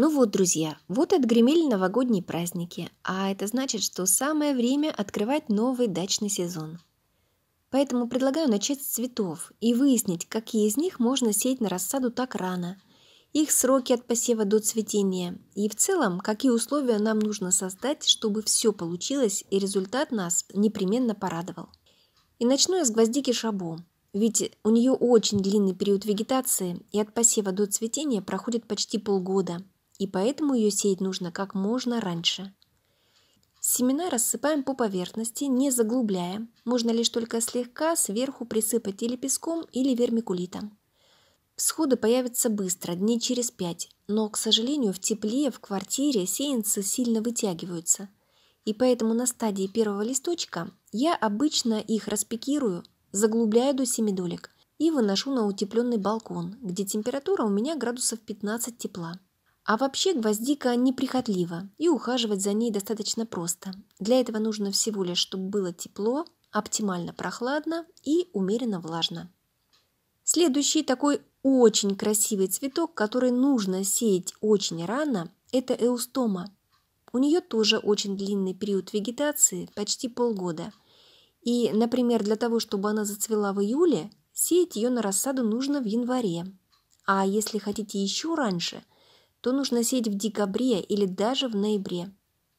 Ну вот, друзья, вот отгремели новогодние праздники, а это значит, что самое время открывать новый дачный сезон. Поэтому предлагаю начать с цветов и выяснить, какие из них можно сеять на рассаду так рано, их сроки от посева до цветения и в целом, какие условия нам нужно создать, чтобы все получилось и результат нас непременно порадовал. И начну я с гвоздики шабо, ведь у нее очень длинный период вегетации и от посева до цветения проходит почти полгода – и поэтому ее сеять нужно как можно раньше. Семена рассыпаем по поверхности, не заглубляя, можно лишь только слегка сверху присыпать или песком, или вермикулитом. Всходы появятся быстро, дней через пять, но, к сожалению, в тепле, в квартире сеянцы сильно вытягиваются. И поэтому на стадии первого листочка я обычно их распикирую, заглубляю до 7 и выношу на утепленный балкон, где температура у меня градусов 15 тепла. А вообще гвоздика неприхотлива, и ухаживать за ней достаточно просто. Для этого нужно всего лишь, чтобы было тепло, оптимально прохладно и умеренно влажно. Следующий такой очень красивый цветок, который нужно сеять очень рано, это эустома. У нее тоже очень длинный период вегетации, почти полгода. И, например, для того, чтобы она зацвела в июле, сеять ее на рассаду нужно в январе. А если хотите еще раньше – то нужно сеять в декабре или даже в ноябре.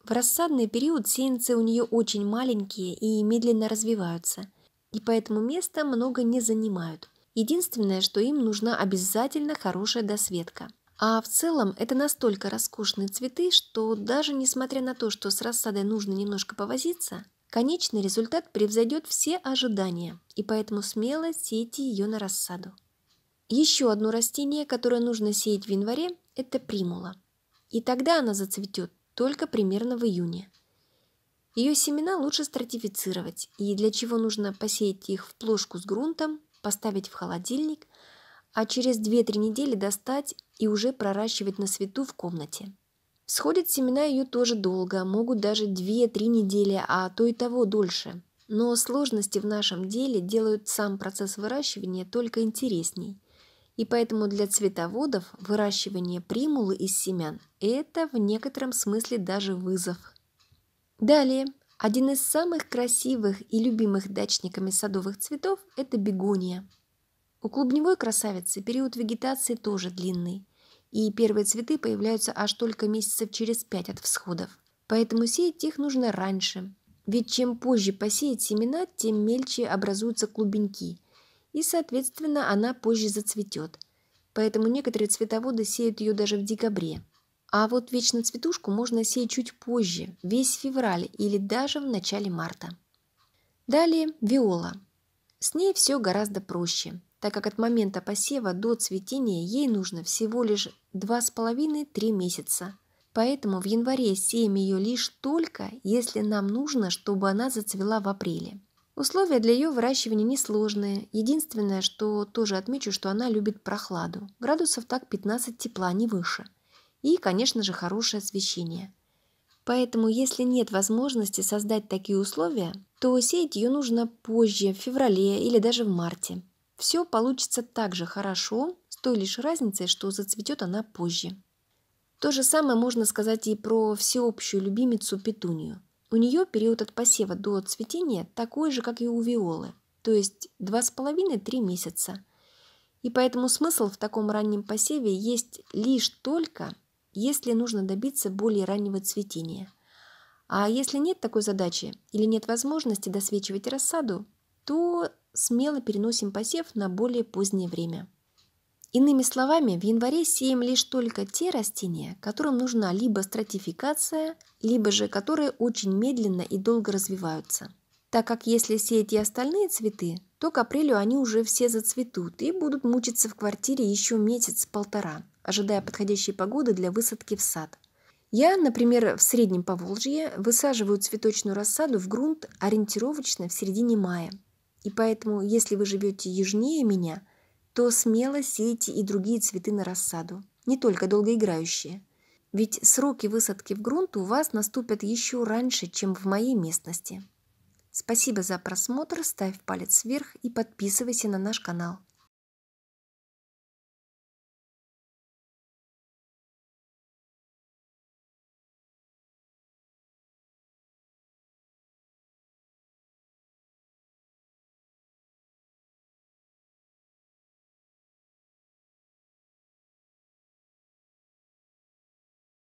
В рассадный период сеянцы у нее очень маленькие и медленно развиваются, и поэтому места много не занимают. Единственное, что им нужна обязательно хорошая досветка. А в целом это настолько роскошные цветы, что даже несмотря на то, что с рассадой нужно немножко повозиться, конечный результат превзойдет все ожидания, и поэтому смело сейте ее на рассаду. Еще одно растение, которое нужно сеять в январе, это примула. И тогда она зацветет только примерно в июне. Ее семена лучше стратифицировать, и для чего нужно посеять их в плошку с грунтом, поставить в холодильник, а через 2-3 недели достать и уже проращивать на свету в комнате. Сходят семена ее тоже долго, могут даже 2-3 недели, а то и того дольше. Но сложности в нашем деле делают сам процесс выращивания только интересней – и поэтому для цветоводов выращивание примулы из семян – это в некотором смысле даже вызов. Далее, один из самых красивых и любимых дачниками садовых цветов – это бегония. У клубневой красавицы период вегетации тоже длинный, и первые цветы появляются аж только месяцев через пять от всходов. Поэтому сеять их нужно раньше, ведь чем позже посеять семена, тем мельче образуются клубеньки – и, соответственно, она позже зацветет. Поэтому некоторые цветоводы сеют ее даже в декабре. А вот вечно цветушку можно сеять чуть позже, весь февраль или даже в начале марта. Далее виола. С ней все гораздо проще, так как от момента посева до цветения ей нужно всего лишь 2,5-3 месяца. Поэтому в январе сеем ее лишь только, если нам нужно, чтобы она зацвела в апреле. Условия для ее выращивания несложные. Единственное, что тоже отмечу, что она любит прохладу. Градусов так 15 тепла, а не выше. И, конечно же, хорошее освещение. Поэтому, если нет возможности создать такие условия, то сеять ее нужно позже, в феврале или даже в марте. Все получится так же хорошо, с той лишь разницей, что зацветет она позже. То же самое можно сказать и про всеобщую любимицу петунию – у нее период от посева до цветения такой же, как и у виолы, то есть 2,5-3 месяца. И поэтому смысл в таком раннем посеве есть лишь только, если нужно добиться более раннего цветения. А если нет такой задачи или нет возможности досвечивать рассаду, то смело переносим посев на более позднее время. Иными словами, в январе сеем лишь только те растения, которым нужна либо стратификация, либо же которые очень медленно и долго развиваются. Так как если сеять и остальные цветы, то к апрелю они уже все зацветут и будут мучиться в квартире еще месяц-полтора, ожидая подходящей погоды для высадки в сад. Я, например, в Среднем Поволжье высаживаю цветочную рассаду в грунт ориентировочно в середине мая. И поэтому, если вы живете южнее меня – то смело сейте и другие цветы на рассаду, не только долгоиграющие. Ведь сроки высадки в грунт у вас наступят еще раньше, чем в моей местности. Спасибо за просмотр, ставь палец вверх и подписывайся на наш канал.